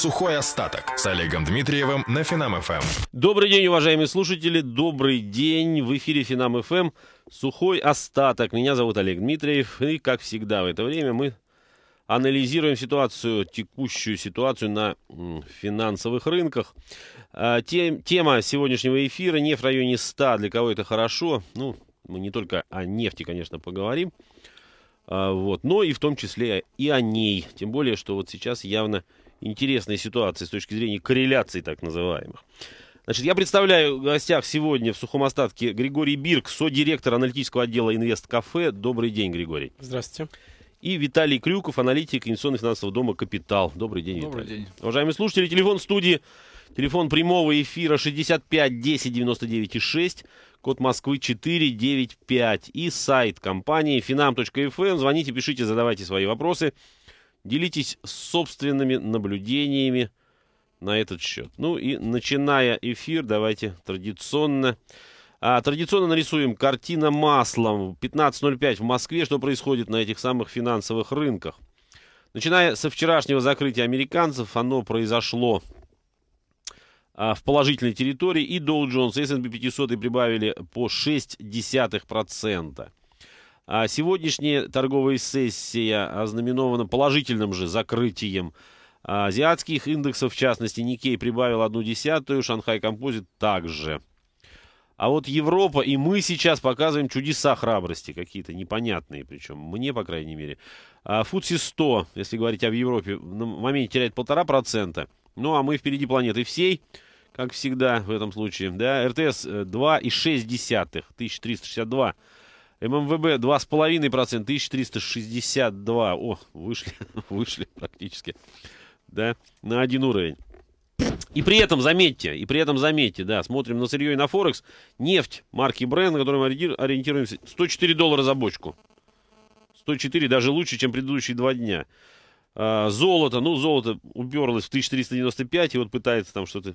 «Сухой остаток» с Олегом Дмитриевым на Финам-ФМ. Эм». Добрый день, уважаемые слушатели. Добрый день. В эфире Финам-ФМ эм» «Сухой остаток». Меня зовут Олег Дмитриев. И, как всегда в это время, мы анализируем ситуацию, текущую ситуацию на финансовых рынках. А, Тем, тема сегодняшнего эфира «Нефть в районе 100». Для кого это хорошо? Ну, мы не только о нефти, конечно, поговорим, а, вот, но и в том числе и о ней. Тем более, что вот сейчас явно интересной ситуации с точки зрения корреляций так называемых. Значит, я представляю в гостях сегодня в сухом остатке Григорий Бирк, со-директор аналитического отдела «Инвест-кафе». Добрый день, Григорий. Здравствуйте. И Виталий Крюков, аналитик инвестиционно-финансового дома «Капитал». Добрый день, Добрый Виталий. день. Уважаемые слушатели, телефон студии, телефон прямого эфира 65 10 99 6, код Москвы 495 и сайт компании finam.fm. Звоните, пишите, задавайте свои вопросы. Делитесь собственными наблюдениями на этот счет. Ну и начиная эфир, давайте традиционно... А, традиционно нарисуем картина маслом. 15.05 в Москве. Что происходит на этих самых финансовых рынках? Начиная со вчерашнего закрытия американцев, оно произошло а, в положительной территории. И Dow Jones, S&P 500 прибавили по 0,6%. А сегодняшняя торговая сессия ознаменована положительным же закрытием азиатских индексов, в частности, Никей прибавил одну десятую, Шанхай Композит также. А вот Европа и мы сейчас показываем чудеса храбрости, какие-то непонятные, причем мне, по крайней мере. А Фудси 100, если говорить об Европе, на моменте теряет полтора процента. Ну, а мы впереди планеты всей, как всегда в этом случае. Да, РТС 2,6, э, 1362 ММВБ 2,5%, 1362. О, вышли, вышли практически. Да, на один уровень. И при этом, заметьте, и при этом, заметьте, да, смотрим на сырье и на Форекс. Нефть марки Brent, на которую мы ориентируемся, 104 доллара за бочку. 104 даже лучше, чем предыдущие два дня. А, золото, ну, золото уперлось в 1395 и вот пытается там что-то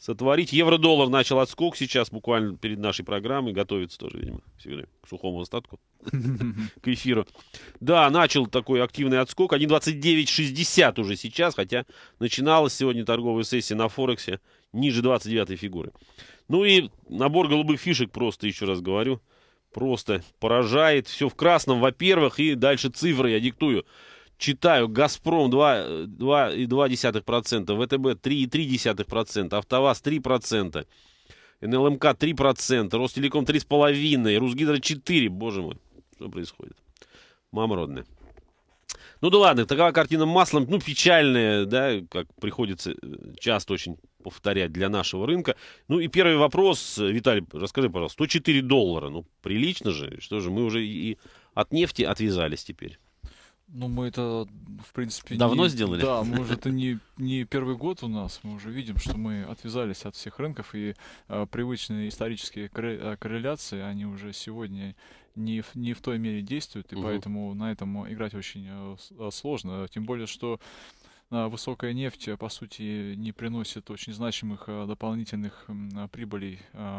сотворить. Евро-доллар начал отскок сейчас, буквально перед нашей программой. Готовится тоже, видимо, все время к сухому остатку, к эфиру. Да, начал такой активный отскок. 1.2960 уже сейчас, хотя начиналась сегодня торговая сессия на Форексе ниже 29 й фигуры. Ну и набор голубых фишек просто, еще раз говорю, просто поражает. Все в красном, во-первых, и дальше цифры я диктую читаю, «Газпром» 2,2%, ВТБ 3,3%, «АвтоВАЗ» 3%, НЛМК 3%, Ростелеком 3,5%, Русгидро 4%. Боже мой, что происходит? Мама родная. Ну да ладно, такая картина маслом, ну печальная, да, как приходится э, часто очень повторять для нашего рынка. Ну и первый вопрос, Виталий, расскажи, пожалуйста, 104 доллара, ну прилично же, что же, мы уже и от нефти отвязались теперь. Ну, мы это, в принципе... Давно не... сделали? Да, мы уже это не, не первый год у нас. Мы уже видим, что мы отвязались от всех рынков, и э, привычные исторические а, корреляции, они уже сегодня не в, не в той мере действуют, и угу. поэтому на этом играть очень э, сложно. Тем более, что высокая нефть, э, по сути, не приносит очень значимых э, дополнительных э, прибылей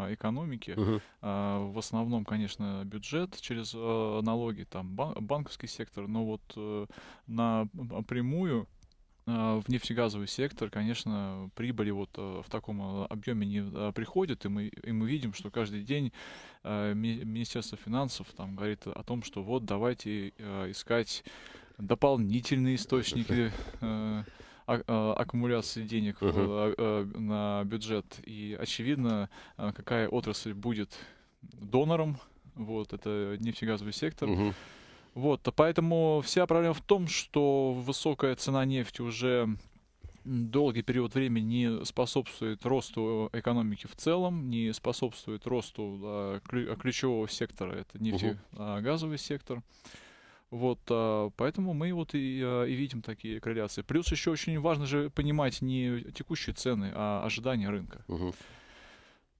экономике. Угу. В основном, конечно, бюджет через налоги, там банковский сектор, но вот напрямую в нефтегазовый сектор, конечно, прибыли вот в таком объеме не приходят, и мы, и мы видим, что каждый день Министерство финансов там говорит о том, что вот давайте искать дополнительные источники э, а, а, аккумуляции денег uh-huh. в, а, а, на бюджет. И очевидно, а, какая отрасль будет донором. Вот, это нефтегазовый сектор. Uh-huh. Вот, а поэтому вся проблема в том, что высокая цена нефти уже долгий период времени не способствует росту экономики в целом, не способствует росту а, а ключевого сектора, это нефтегазовый uh-huh. сектор. Вот, а, поэтому мы вот и, а, и видим такие корреляции. Плюс еще очень важно же понимать не текущие цены, а ожидания рынка. Угу.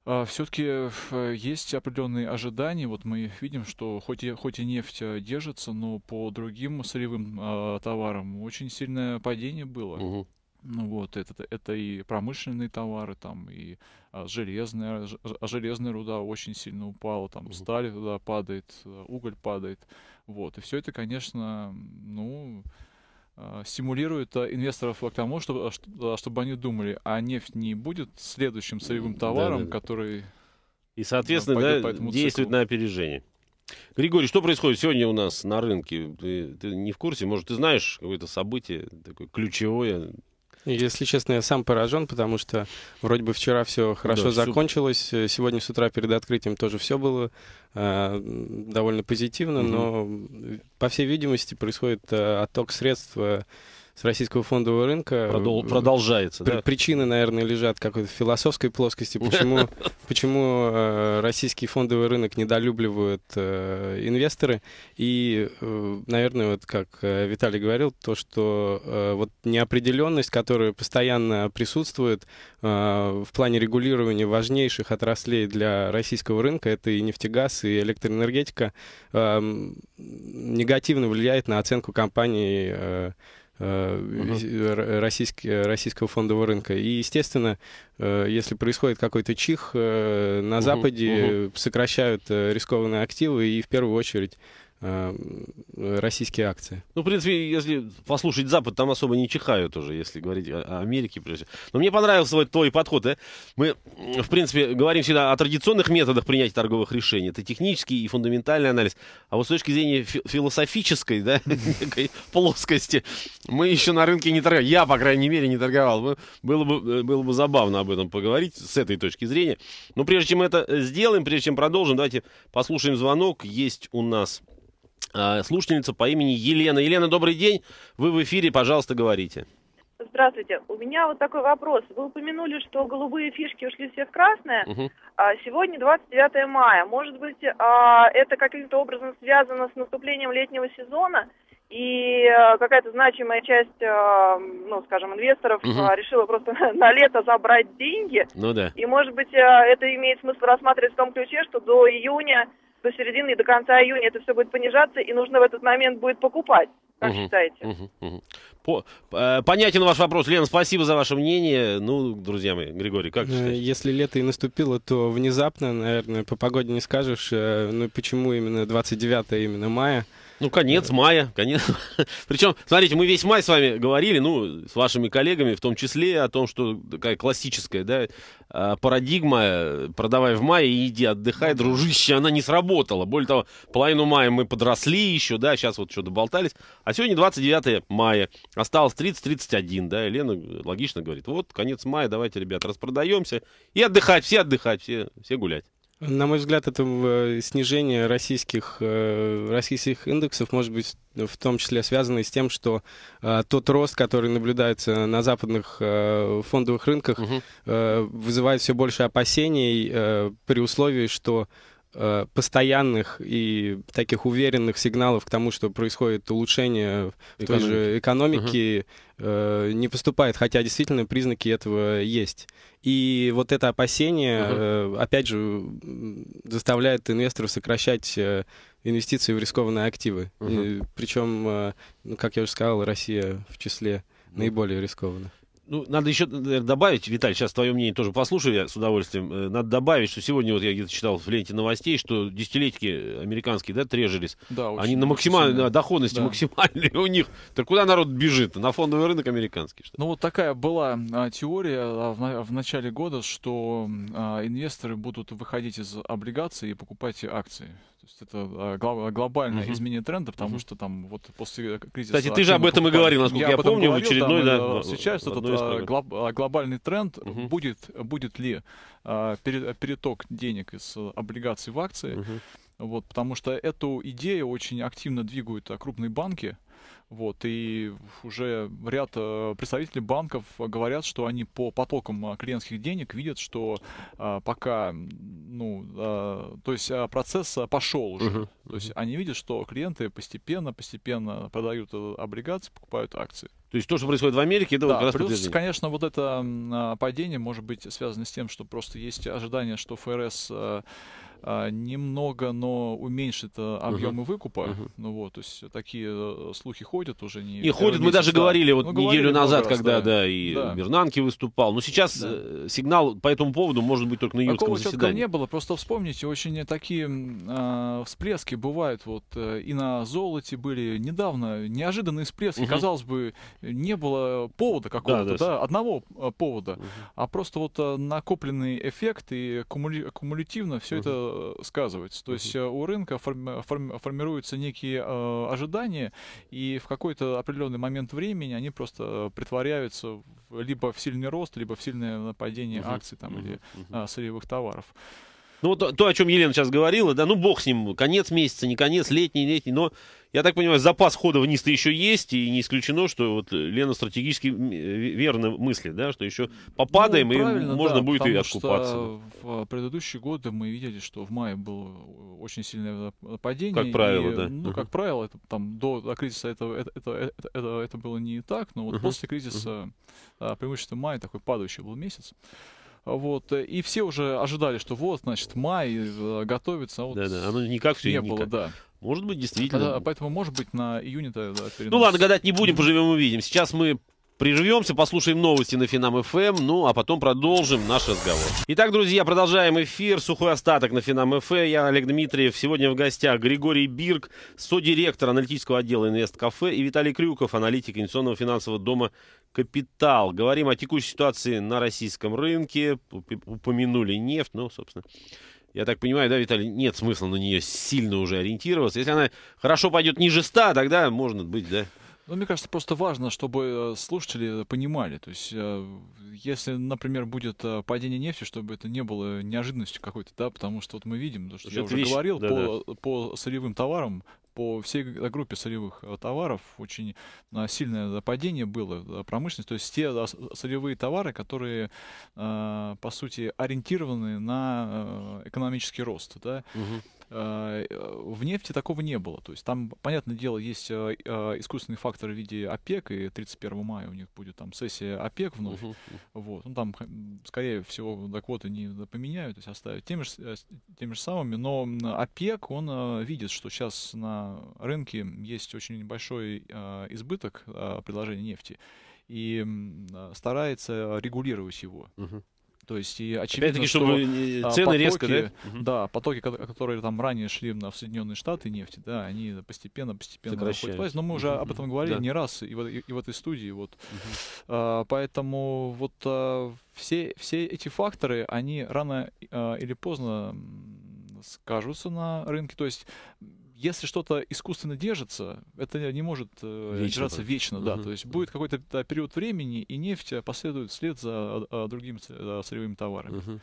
А, Все-таки э, есть определенные ожидания. Вот мы видим, что хоть и, хоть и нефть держится, но по другим сырьевым товарам очень сильное падение было. Угу. Ну вот, это, это и промышленные товары, там и а, железная, ж, а железная руда очень сильно упала, там угу. сталь туда падает, э, уголь падает. Вот, и все это, конечно, ну, а, стимулирует а, инвесторов к тому, чтобы, а, чтобы они думали, а нефть не будет следующим сырьевым товаром, да, да, да. который... И, соответственно, да, по действует циклу. на опережение. Григорий, что происходит сегодня у нас на рынке? Ты, ты не в курсе? Может, ты знаешь какое-то событие такое ключевое, если честно, я сам поражен, потому что вроде бы вчера все хорошо да, закончилось. Все... Сегодня с утра перед открытием тоже все было э, довольно позитивно, угу. но, по всей видимости, происходит э, отток средств. Э, с российского фондового рынка. Продол- э, продолжается, Пр- да? Причины, наверное, лежат какой-то в философской плоскости, почему, почему э, российский фондовый рынок недолюбливают э, инвесторы. И, э, наверное, вот как э, Виталий говорил, то, что э, вот неопределенность, которая постоянно присутствует э, в плане регулирования важнейших отраслей для российского рынка, это и нефтегаз, и электроэнергетика, э, негативно влияет на оценку компаний э, uh российского фондового рынка. И, естественно, э, если происходит какой-то чих, на uh Западе uh сокращают рискованные активы и в первую очередь Э, российские акции. Ну, в принципе, если послушать Запад, там особо не чихают уже, если говорить о Америке. Прежде. Но мне понравился вот твой подход. Да? Э. Мы, в принципе, говорим всегда о традиционных методах принятия торговых решений. Это технический и фундаментальный анализ. А вот с точки зрения философической да, плоскости мы еще на рынке не торговали. Я, по крайней мере, не торговал. Было бы, э, было бы забавно об этом поговорить с этой точки зрения. Но прежде чем это сделаем, прежде чем продолжим, давайте послушаем звонок. Есть у нас Э, слушательница по имени Елена. Елена, добрый день. Вы в эфире, пожалуйста, говорите. Здравствуйте. У меня вот такой вопрос. Вы упомянули, что голубые фишки ушли все в красное. Угу. А сегодня 29 мая. Может быть, а, это каким-то образом связано с наступлением летнего сезона? И э, какая-то значимая часть, э, ну, скажем, инвесторов угу. решила просто на лето забрать деньги. Ну да. И, может быть, это имеет смысл рассматривать в том ключе, что до июня до середины и до конца июня это все будет понижаться, и нужно в этот момент будет покупать. Как угу, считаете? Угу, угу. По, э, понятен ваш вопрос, Лена, спасибо за ваше мнение. Ну, друзья мои, Григорий, как э, считаете? Если лето и наступило, то внезапно, наверное, по погоде не скажешь, э, ну почему именно 29 именно мая. Ну, конец мая, конец. Причем, смотрите, мы весь май с вами говорили, ну, с вашими коллегами, в том числе о том, что такая классическая, да, а, парадигма «продавай в мае и иди отдыхай, дружище», она не сработала. Более того, половину мая мы подросли еще, да, сейчас вот что-то болтались. А сегодня 29 мая, осталось 30-31, да, Елена логично говорит, вот, конец мая, давайте, ребят, распродаемся и отдыхать, все отдыхать, все, все гулять. На мой взгляд, это э, снижение российских, э, российских индексов может быть в том числе связано с тем, что э, тот рост, который наблюдается на западных фондовых рынках, угу. вызывает все больше опасений при условии, что Э, постоянных и таких уверенных сигналов к тому, что происходит улучшение в той же экономике, угу. не поступает, хотя действительно признаки этого есть. И вот это опасение, угу. опять же, заставляет инвесторов сокращать инвестиции в рискованные активы. Угу. причем, ну, как я уже сказал, Россия в числе ну. наиболее рискованных. Ну, надо еще наверное, добавить, Виталий, сейчас твое мнение тоже послушаю я с удовольствием. Э, надо добавить, что сегодня вот я где-то читал в ленте новостей, что десятилетки американские, да, трежились. Да, очень Они на максимальной на доходности да. максимальные у них. Так куда народ бежит? На фондовый рынок американский? Что? Ну, вот такая была а, теория а, в, в начале года, что а, инвесторы будут выходить из облигаций и покупать акции. То есть это а, гло- а, глобальное mm-hmm. изменение тренда, потому mm-hmm. что там вот после кризиса... Кстати, ты же об этом и говорил, насколько я, я помню, говорил, в очередной... Там, да, сейчас этот а, глоб- глобальный тренд, mm-hmm. будет, будет ли переток денег из облигаций в акции, mm-hmm. вот, потому что эту идею очень активно двигают крупные банки, вот, и уже ряд э, представителей банков говорят, что они по потокам э, клиентских денег видят, что э, пока, ну, то есть процесс пошел уже. Uh-huh. То есть они видят, что клиенты постепенно, постепенно продают облигации, покупают акции. То есть то, что происходит в Америке, это да, как раз плюс, конечно, вот это падение может быть связано с тем, что просто есть ожидание, что ФРС а, немного, но уменьшит а, объемы uh-huh. выкупа. Uh-huh. Ну вот, то есть такие э, слухи ходят уже не. И ходят, мы даже а, говорили вот ну, неделю говорили назад, раз, когда да, да и да. Бернанки выступал. Но сейчас да. Э, сигнал по этому поводу может быть только на июльском Такого заседании. не было, просто вспомните, очень такие э, всплески бывают вот э, и на золоте были недавно неожиданные всплески. Uh-huh. Казалось бы, не было повода какого-то, да, да, да одного э, повода, uh-huh. а просто вот накопленный эффект и кумули- кумулятивно все uh-huh. это э, сказывается. То есть э, у рынка формируются некие э, ожидания, и в какой-то определенный момент времени они просто притворяются либо в сильный рост, либо в сильное падение акций там, или а, сырьевых товаров. Ну, вот то, о чем Елена сейчас говорила, да, ну, бог с ним, конец месяца, не конец, летний, летний, но, я так понимаю, запас хода вниз-то еще есть, и не исключено, что вот Лена стратегически верно мыслит, да, что еще попадаем, ну, и можно да, будет и откупаться. Что в предыдущие годы мы видели, что в мае было очень сильное падение. Как правило, и, да. Ну, uh-huh. как правило, это, там до кризиса это, это, это, это, это, это было не так, но вот uh-huh. после кризиса uh-huh. преимущество мая такой падающий был месяц. Вот, э, и все уже ожидали, что вот, значит, май э, готовится. А вот Да-да, оно никак все не никак. было, да. Может быть, действительно. Тогда, поэтому, может быть, на июне-то да, перенос. Ну ладно, гадать не будем, поживем увидим. Сейчас мы Приживемся, послушаем новости на Финам ФМ, эм, ну а потом продолжим наш разговор. Итак, друзья, продолжаем эфир. Сухой остаток на Финам ФМ. Эм. Я Олег Дмитриев. Сегодня в гостях Григорий Бирк, содиректор аналитического отдела Инвест-кафе и Виталий Крюков, аналитик инвестиционного финансового дома «Капитал». Говорим о текущей ситуации на российском рынке. Упомянули нефть, ну, собственно, я так понимаю, да, Виталий, нет смысла на нее сильно уже ориентироваться. Если она хорошо пойдет ниже 100, тогда, может быть, да, ну, мне кажется, просто важно, чтобы э, слушатели понимали. То есть, э, если, например, будет э, падение нефти, чтобы это не было неожиданностью какой-то, да, потому что вот мы видим, то, что это я уже говорил, да, по, да. по сырьевым товарам по всей группе сырьевых товаров очень сильное падение было промышленность, то есть те сырьевые товары, которые по сути ориентированы на экономический рост, да. Угу. Э, в нефти такого не было. То есть там, понятное дело, есть э, э, искусственный фактор в виде ОПЕК, и 31 мая у них будет там сессия ОПЕК вновь. Угу. Вот. Ну, там, скорее всего, доквоты не поменяют, то есть оставят теми же, теми же самыми. Но ОПЕК, он видит, что сейчас на рынке есть очень большой избыток предложения нефти и старается регулировать его. Угу. То есть и очевидно, что чтобы а, цены потоки, резко, да? да, потоки, которые там ранее шли в Соединенные Штаты нефти, да, они постепенно, постепенно уходят власть. Но мы уже об этом говорили да. не раз и в, и, и в этой студии. Вот. А, поэтому вот а, все, все эти факторы, они рано а, или поздно скажутся на рынке. То есть если что-то искусственно держится, это не может э, вечно держаться так. вечно, да. Угу. То есть будет какой-то да, период времени, и нефть э, последует вслед за а, а другими а, сырьевыми товарами. Угу.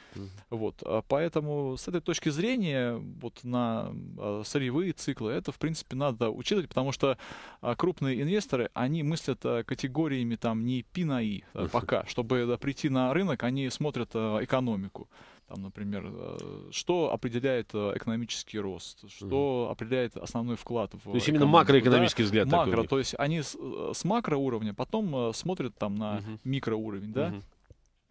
Вот. А поэтому с этой точки зрения вот на а, сырьевые циклы это, в принципе, надо учитывать, потому что а, крупные инвесторы, они мыслят а, категориями там не пи на и а, пока. Чтобы да, прийти на рынок, они смотрят а, экономику. Там, например, э, что определяет э, экономический рост, что угу. определяет основной вклад в. То есть именно макроэкономический да? взгляд. Макро, такой. то есть они с, э, с макроуровня потом смотрят там на угу. микроуровень, да. Угу.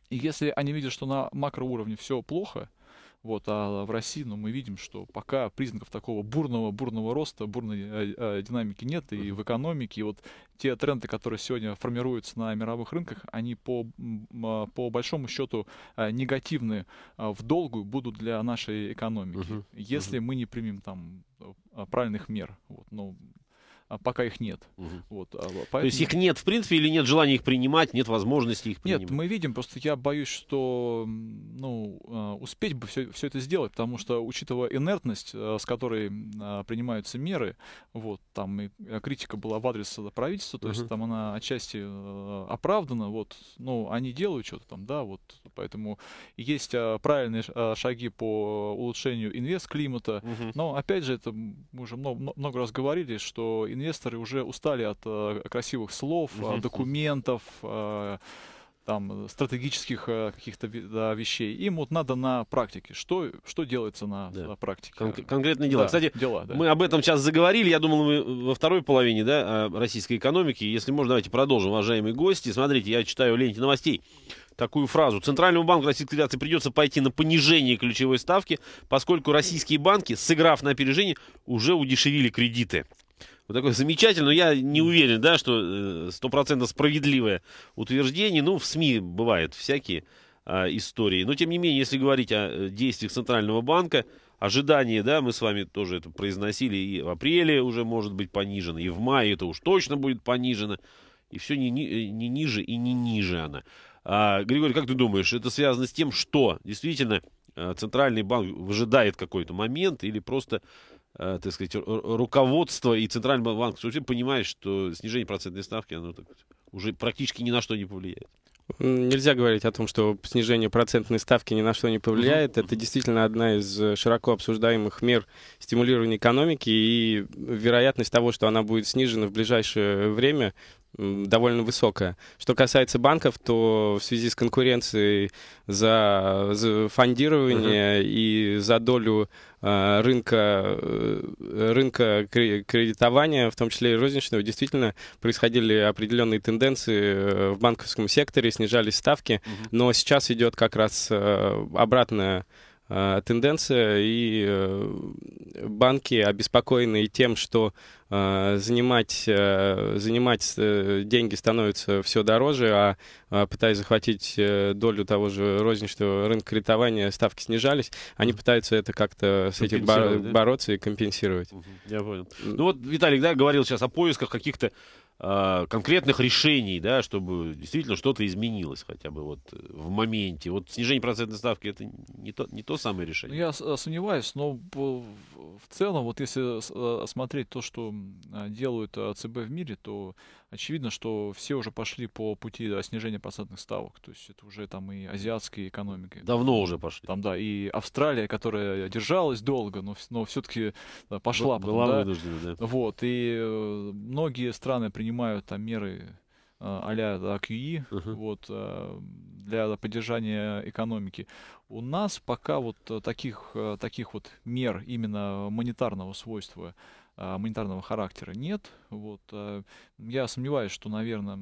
И если они видят, что на макроуровне все плохо, вот, а в России, ну, мы видим, что пока признаков такого бурного, бурного роста, бурной э, э, динамики нет и в экономике. И вот те тренды, которые сегодня формируются на мировых рынках, они по, а, по большому счету негативны в долгую будут для нашей экономики, uh-huh. если uh-huh. мы не примем там правильных мер. Вот, ну, а пока их нет. Угу. Вот, поэтому... А, то есть их нет в принципе или нет желания их принимать, нет возможности их принимать? Нет, мы видим, просто я боюсь, что ну, а, успеть бы все, все это сделать, потому что, учитывая инертность, с которой принимаются меры, вот, там и критика была в адрес правительства, то угу. есть там она отчасти оправдана, вот, ну, они делают что-то там, да, вот, поэтому есть правильные шаги по улучшению инвест-климата, угу. но, опять же, это мы уже много, много раз говорили, что инвесторы уже устали от э, красивых слов, угу. документов, э, там, стратегических э, каких-то да, вещей. Им вот надо на практике. Что, что делается на, да. на практике? Кон- конкретные дела. Да, Кстати, дела, да. мы об этом сейчас заговорили. Я думал, мы во второй половине да, российской экономики. Если можно, давайте продолжим, уважаемые гости. Смотрите, я читаю ленте новостей такую фразу. Центральному банку Российской Федерации придется пойти на понижение ключевой ставки, поскольку российские банки, сыграв на опережение, уже удешевили кредиты вот такое замечательное, но я не уверен, да, что э, стопроцентно справедливое утверждение. Ну, в СМИ бывают всякие а, истории. Но, тем не менее, если говорить о э, действиях Центрального банка, ожидание, да, мы с вами тоже это произносили, и в апреле уже может быть понижено, и в мае это уж точно будет понижено, и все не, не, э, не ниже и не ниже она. А, Григорий, как ты думаешь, это связано с тем, что действительно а, Центральный банк выжидает какой-то момент или просто Э, так сказать, руководство и Центральный банк уже понимает, что снижение процентной ставки, оно так, уже практически ни на что не повлияет. Нельзя говорить о том, что снижение процентной ставки ни на что не повлияет. Это действительно одна из э, широко обсуждаемых мер стимулирования экономики, и вероятность того, что она будет снижена в ближайшее время, довольно высокая. Что касается банков, то в связи с конкуренцией за, за фондирование uh-huh. и за долю Э, рынка, э, рынка кредитования, в том числе и розничного, действительно происходили определенные тенденции э, в банковском секторе, снижались ставки, но сейчас идет как раз обратная Э, тенденция, и э, банки обеспокоены тем, что э, занимать, занимать деньги становится все дороже, а, а пытаясь захватить долю того же розничного рынка кредитования, ставки снижались, они пытаются это как-то с этим бор- да? бороться и компенсировать. Я понял. Ну вот Виталик, да, говорил сейчас о поисках каких-то а, конкретных решений, да, чтобы действительно что-то изменилось хотя бы вот э, в моменте. Вот снижение процентной ставки это не то, не то самое ну, решение. Я э, сомневаюсь, но в целом, вот если э, смотреть то, что делают ЦБ в мире, то очевидно, что все уже пошли по пути снижения процентных ставок. То есть это уже там и азиатские экономики. Давно уже пошли. Там, да, и Австралия, которая держалась долго, но, но все-таки да, пошла. Была потом, вынуждена, да. да. Вот, и э, многие страны принимают там меры а, а-ля да, QE, uh-huh. вот, а, для поддержания экономики. У нас пока вот э, таких, э, таких вот мер именно монетарного свойства а, монетарного характера нет. Вот, а, я сомневаюсь, что, наверное,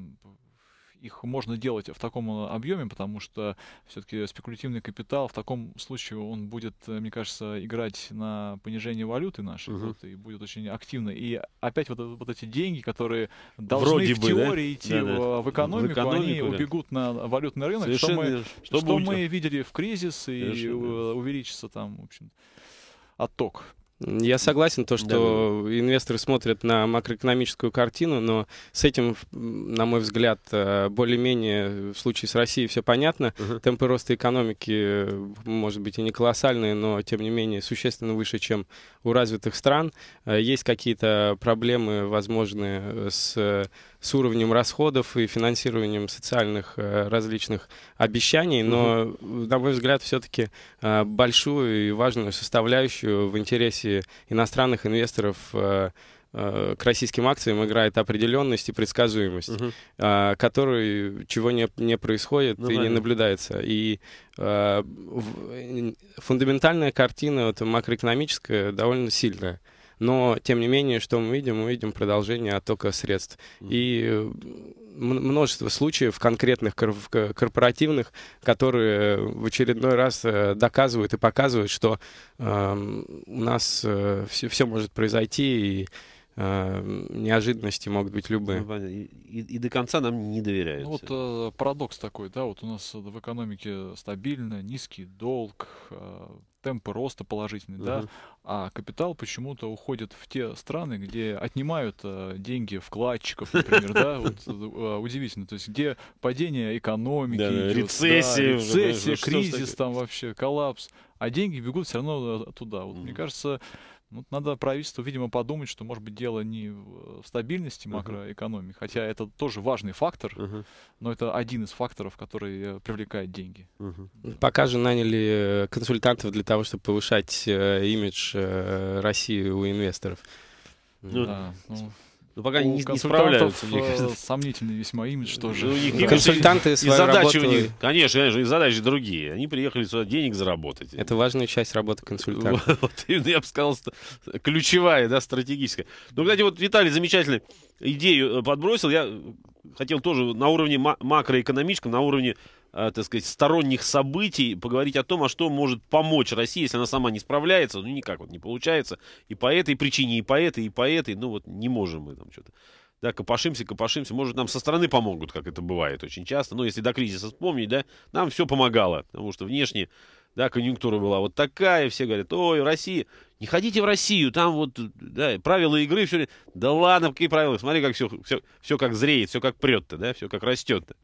их можно делать в таком а, объеме, потому что все-таки спекулятивный капитал в таком случае он будет, э, мне кажется, играть на понижение валюты нашей угу. вот, и будет очень активно. И опять вот, э, вот эти деньги, которые должны Вроде в бы, теории да? идти да, да. В, экономику, в экономику, они да. убегут на валютный рынок, Совершенно, что мы, что, что мы видели в кризис и Совершенно. Э, увеличится там, в общем, отток. Я согласен, то, что да, инвесторы смотрят на макроэкономическую картину, но с этим, на мой взгляд, э, более-менее в случае с Россией все понятно. Угу. Темпы роста экономики, э, может быть, и не колоссальные, но, тем не менее, существенно выше, чем у развитых стран. Э, есть какие-то проблемы, возможные, с с уровнем расходов и финансированием социальных э, различных обещаний, но, угу. на мой взгляд, все-таки э, большую и важную составляющую в интересе иностранных инвесторов к российским акциям играет определенность и предсказуемость, угу. uh чего не, не происходит ну, и не наблюдается. И фундаментальная картина вот, макроэкономическая довольно сильная но тем не менее, что мы видим? Мы видим продолжение оттока средств. И э, множество случаев конкретных корпоративных, которые э, в очередной раз э, доказывают и показывают, что у нас все, все может произойти и неожиданности могут быть любые. Ну, и, и, и до конца нам не доверяют. Ну, вот э, парадокс такой, да, вот у нас в экономике стабильно, низкий долг, э, темпы роста положительные, угу. да, а капитал почему-то уходит в те страны, где отнимают э, деньги вкладчиков, например, да, вот, э, удивительно, то есть где падение экономики, да, идет, рецессия, да, рецессия, уже, кризис там вообще, коллапс, а деньги бегут все равно э, туда. Вот, угу. Мне кажется, ну, надо правительству, видимо, подумать, что, может быть, дело не в э, стабильности макроэкономии, uh-huh. хотя это тоже важный фактор, uh-huh. но это один из факторов, который э, привлекает деньги. Uh-huh. Да. Пока же наняли э, консультантов для того, чтобы повышать э, имидж э, России у инвесторов. Ну, да, ну, ну, пока у не, не справляются, мне э, кажется. Сомнительный весьма имидж ну, тоже. Ну, у них, Консультанты и задачи работу... у них, конечно, конечно, и задачи другие. Они приехали сюда денег заработать. Это важная часть работы консультанта. Вот, вот, я бы сказал, ключевая, да, стратегическая. Ну, кстати, вот Виталий замечательно идею э, подбросил. Я хотел тоже на уровне макроэкономическом, на уровне Э, так сказать, сторонних событий, поговорить о том, а что может помочь России, если она сама не справляется, ну никак вот не получается, и по этой причине, и по этой, и по этой, ну вот не можем мы там что-то. Да, копошимся, копошимся, может, нам со стороны помогут, как это бывает очень часто, но ну, если до кризиса вспомнить, да, нам все помогало, потому что внешне, да, конъюнктура была вот такая, все говорят, ой, Россия, не ходите в Россию, там вот, да, правила игры, все, да ладно, какие правила, смотри, как все, все, все как зреет, все как прет-то, да, все как растет-то.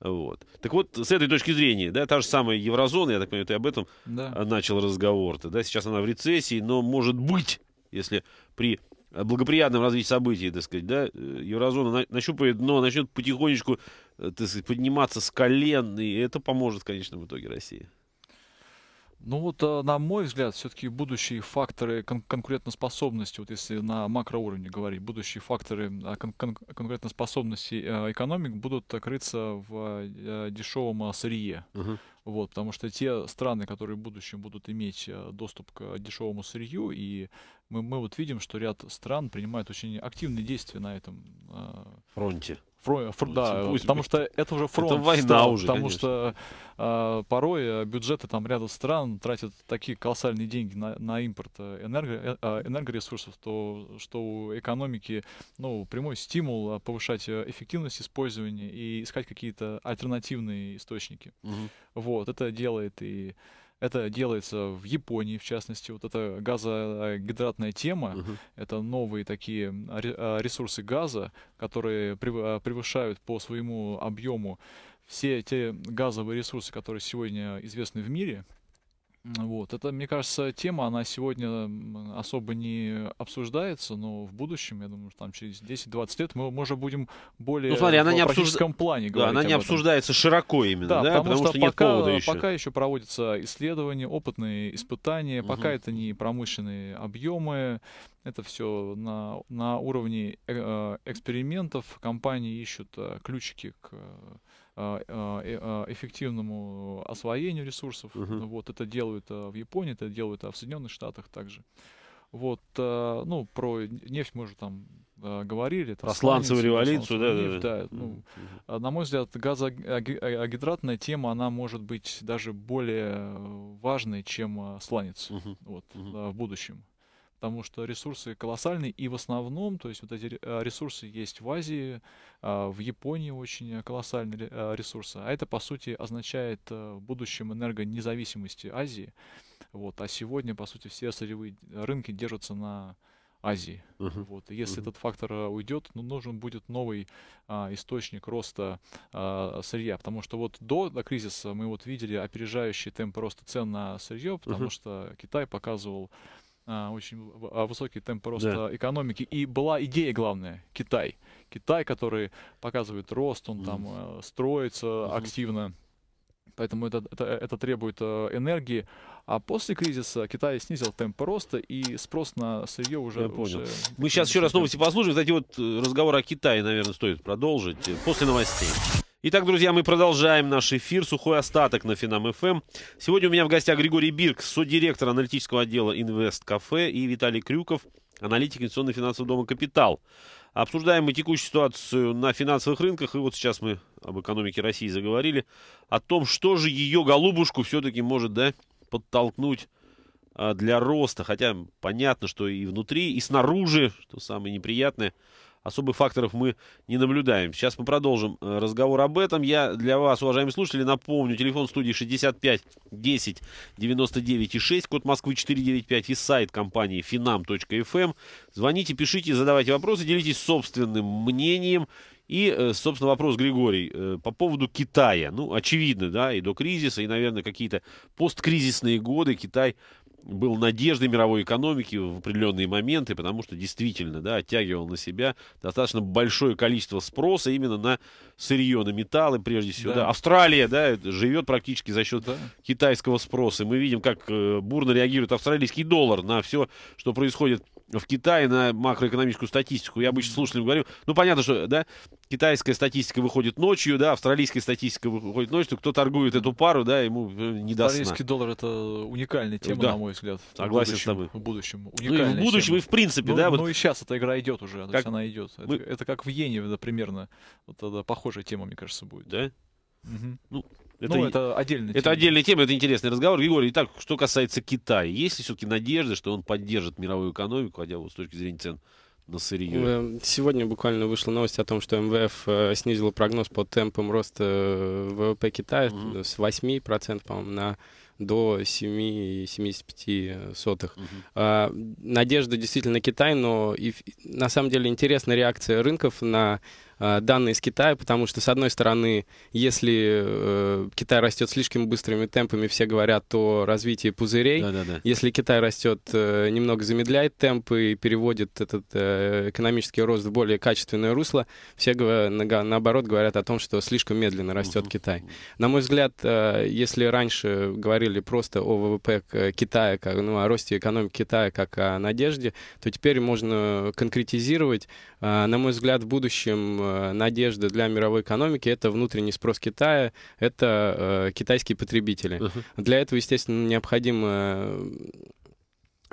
Вот. Так вот, с этой точки зрения, да, та же самая еврозона, я так понимаю, ты об этом да. Э, начал разговор-то, да, сейчас она в рецессии, но может быть, если при благоприятном развитии событий, так сказать, да, э, еврозона на, нащупает дно, начнет потихонечку, э, так сказать, подниматься с колен, и это поможет, в конечном итоге России. Ну вот, э, на мой взгляд, все-таки будущие факторы кон- конкурентоспособности, вот если на макроуровне говорить, будущие факторы а, кон- кон- конкурентоспособности э, экономик будут крыться в э, дешевом сырье. Угу. Вот, потому что те страны, которые в будущем будут иметь доступ к дешевому сырью, и мы, мы вот видим, что ряд стран принимает очень активные действия на этом фронте. Фро, ну, фро, да, пусть, потому что это уже фронт. Это война стал, уже, Потому конечно. что э, порой а, бюджеты там ряда стран тратят такие колоссальные деньги на, на импорт э, энерго, э, а, энергоресурсов, то, что у экономики ну, прямой стимул повышать э, эффективность использования и искать какие-то альтернативные источники. Угу. Вот, это делает и это делается в Японии, в частности. Вот эта газогидратная тема, угу. это новые такие а, ресурсы газа, которые а, превышают по своему объему все те газовые ресурсы, которые сегодня известны в мире. Вот. Это, мне кажется, тема, она сегодня особо не обсуждается, но в будущем, я думаю, что там через 10-20 лет мы, уже будем более ну, смотри, она не обсужд... плане да, Она не обсуждается широко именно, да, да? потому, потому что, что нет пока, повода еще. пока еще проводятся исследования, опытные испытания, угу. пока это не промышленные объемы, это все на, на уровне э, э, экспериментов. Компании ищут э, ключики к э, а, а, э, а, эффективному освоению ресурсов. Uh-huh. Вот это делают в Японии, это делают в Соединенных Штатах также. Вот, ну, про нефть мы уже там говорили. Про сланцевую революцию, да, нефть, да, да. ну, uh-huh. На мой взгляд, газогидратная тема, она может быть даже более важной, чем сланец uh-huh. вот, uh-huh. в будущем потому что ресурсы колоссальные, и в основном, то есть вот эти а, ресурсы есть в Азии, а, в Японии очень а, колоссальные ресурсы, а это, по сути, означает э, в будущем энергонезависимости Азии, вот, а сегодня, по сути, все сырьевые рынки держатся на Азии, uh-huh. вот, если uh-huh. этот фактор э, уйдет, ну, нужен будет новый а, источник роста а, сырья, потому что вот до, до кризиса мы вот видели опережающий темп роста цен на сырье, потому uh-huh. что Китай показывал а, очень а, высокий темп роста да. экономики. И была идея главная — Китай. Китай, который показывает рост, он mm-hmm. там э, строится mm-hmm. активно. Поэтому это, это, это требует э, энергии. А после кризиса Китай снизил темп роста, и спрос на сырье уже... Я понял. Уже... Мы сейчас еще раз новости послушаем. Кстати, вот э, разговор о Китае, наверное, стоит продолжить после новостей. Итак, друзья, мы продолжаем наш эфир. Сухой остаток на Финам ФМ. Эм. Сегодня у меня в гостях Григорий Бирк, содиректор аналитического отдела Инвест Кафе и Виталий Крюков, аналитик инвестиционного финансового дома Капитал. Обсуждаем мы текущую ситуацию на финансовых рынках. И вот сейчас мы об экономике России заговорили. О том, что же ее голубушку все-таки может да, подтолкнуть а, для роста. Хотя понятно, что и внутри, и снаружи, что самое неприятное – особых факторов мы не наблюдаем. Сейчас мы продолжим э, разговор об этом. Я для вас, уважаемые слушатели, напомню, телефон студии 65 10 99 и 6, код Москвы 495 и сайт компании finam.fm. Эм. Звоните, пишите, задавайте вопросы, делитесь собственным мнением. И, э, собственно, вопрос, Григорий, э, по поводу Китая. Ну, очевидно, да, и до кризиса, и, наверное, какие-то посткризисные годы Китай был надеждой мировой экономики в определенные моменты, потому что действительно да, оттягивал на себя достаточно большое количество спроса именно на сырье, на металлы прежде всего. Да. Да. Австралия да, живет практически за счет да. китайского спроса. Мы видим, как э, бурно реагирует австралийский доллар на все, что происходит в Китае, на макроэкономическую статистику. Я обычно слушателям говорю, ну понятно, что да, китайская статистика выходит ночью, да, австралийская статистика выходит ночью, кто торгует эту пару, да, ему э, не даст. Австралийский доллар это уникальная э, тема, да. на мой взгляд. Согласен с тобой. В будущем. Уникальная ну и в будущем, тема. и в принципе, ну, да. Ну вот... и сейчас эта игра идет уже, как... она идет. Мы... Это, это как в Йене, да, примерно, вот тогда похожая тема, мне кажется, будет. Да? Угу. Ну, это, ну, это отдельная это тема. отдельная тема, это интересный разговор. Григорий, итак, что касается Китая, есть ли все-таки надежда, что он поддержит мировую экономику, хотя вот с точки зрения цен на сырье. Э, сегодня буквально вышла новость о том, что МВФ э, снизила прогноз по темпам роста э, ВВП Китая mm с 8%, по-моему, на до 7,75. Угу. А, надежда действительно Китай, но и, на самом деле интересна реакция рынков на Э, данные из Китая, потому что, с одной стороны, если э, Китай растет слишком быстрыми темпами, все говорят о развитии пузырей. Да, да, да. Если Китай растет, э, немного замедляет темпы и переводит этот экономический рост в более качественное русло, все наоборот говорят о том, что слишком медленно растет угу. Китай. На мой взгляд, если раньше говорили просто о ВВП Китая, как, ну, о росте экономики Китая как о надежде, то теперь можно конкретизировать. На мой взгляд, в будущем Э, надежды для мировой экономики — это внутренний спрос Китая, это э, китайские потребители. Uh-huh. Для этого, естественно, необходимо э,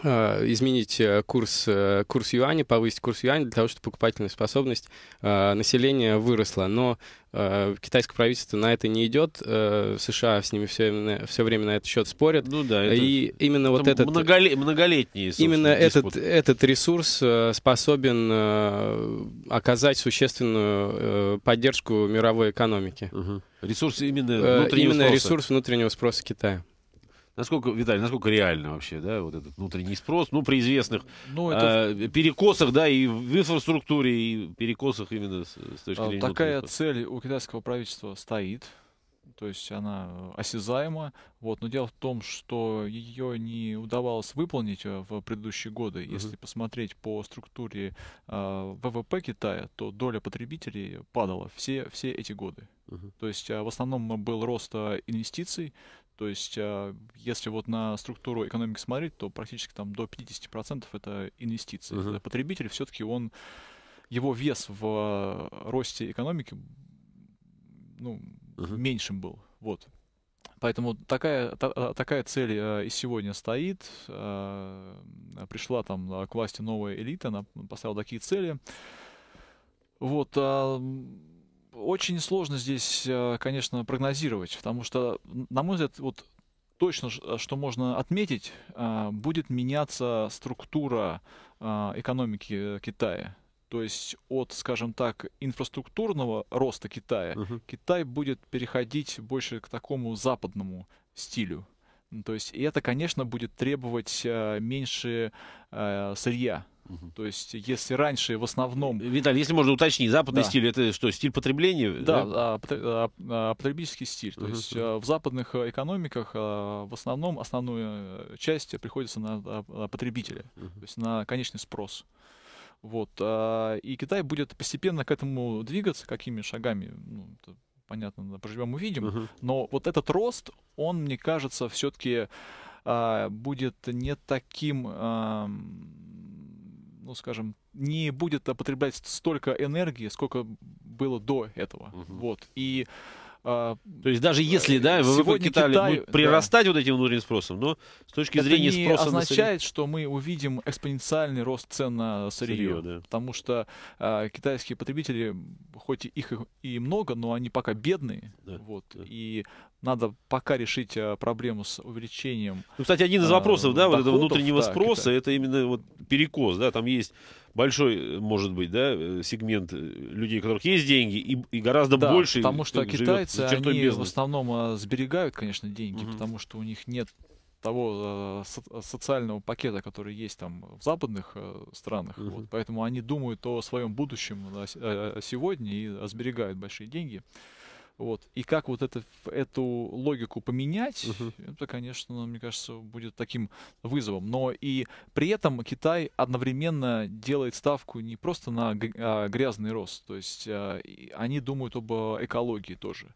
Э, изменить э, курс, э, курс юаня, повысить курс юаня для того, чтобы покупательная способность населения выросла. Но китайское правительство на это не идет, США с ними все, все время на этот счет спорят. Ну да, это, и именно это вот этот... Многоле, многолетний, Именно этот, этот ресурс способен оказать существенную поддержку мировой экономики. Угу. Ресурс именно внутреннего Именно спроса. ресурс внутреннего спроса Китая. Насколько, Виталий, насколько реально вообще, да, вот этот внутренний спрос, ну, при известных ну, это... э, перекосах, да, и в инфраструктуре, и перекосах именно с, с точки а, зрения... Такая цель у китайского правительства стоит, то есть она осязаема. Вот. Но дело в том, что ее не удавалось выполнить э, в предыдущие годы. Uh-huh. Если посмотреть по структуре э, ВВП Китая, то доля потребителей падала все, все эти годы. Uh-huh. То есть э, в основном был рост э, инвестиций, то есть, а, если вот на структуру экономики смотреть, то практически там до 50% это инвестиции. Uh-huh. Потребитель все-таки он, его вес в а, росте экономики ну, uh-huh. меньшим был. Вот. Поэтому такая, та, а, такая цель и сегодня стоит. Пришла там к власти новая элита, она ну, поставила такие цели. Вот очень сложно здесь, э, конечно, прогнозировать, потому что, на мой взгляд, вот точно, что можно отметить, э, будет меняться структура э, экономики Китая. То есть от, скажем так, инфраструктурного роста Китая Uh -huh. Китай будет переходить больше к такому западному стилю. То есть и это, конечно, будет требовать меньше сырья Угу. То есть, если раньше в основном... Э, Виталий, если можно уточнить, западный да. стиль это что, стиль потребления? Да, да? да а, а, потребительский стиль. Угу. То есть, э, в западных э, экономиках в основном основную часть приходится на потребителя, угу. то есть на конечный спрос. Вот. И Китай будет постепенно к этому двигаться, какими шагами, ну, понятно, поживем увидим. Uh-huh. Но вот этот рост, он, мне кажется, все-таки будет не таким эм, ну, скажем, не будет потреблять столько энергии, сколько было до этого. Угу. Вот. И а, То есть даже если, э, да, ВВП Китая Китай, будет прирастать да. вот этим внутренним спросом, но с точки это зрения спроса означает, на означает, что мы увидим экспоненциальный рост цен на сырье, сырье да. потому что э, китайские потребители, хоть их и много, но они пока бедные, да, вот, да. и надо пока решить а, проблему с увеличением. Ну, кстати, один из вопросов, э, да, доходов, вот этого внутреннего да, спроса, Китай. это именно вот перекос, да, там есть большой, э, может быть, да, э, сегмент э, людей, у которых есть деньги, и, и гораздо да, больше. Потому что китайцы, они бездны. в основном сберегают, конечно, деньги, угу. потому что у них нет того со- социального пакета, который есть там в западных э, странах. Угу. Вот, поэтому они думают о своем будущем э, сегодня и сберегают большие деньги. Вот. И как вот это, эту логику поменять, uh-huh. это, конечно, мне кажется, будет таким вызовом. Но и при этом Китай одновременно делает ставку не просто на а грязный рост, то есть а, они думают об а, экологии тоже.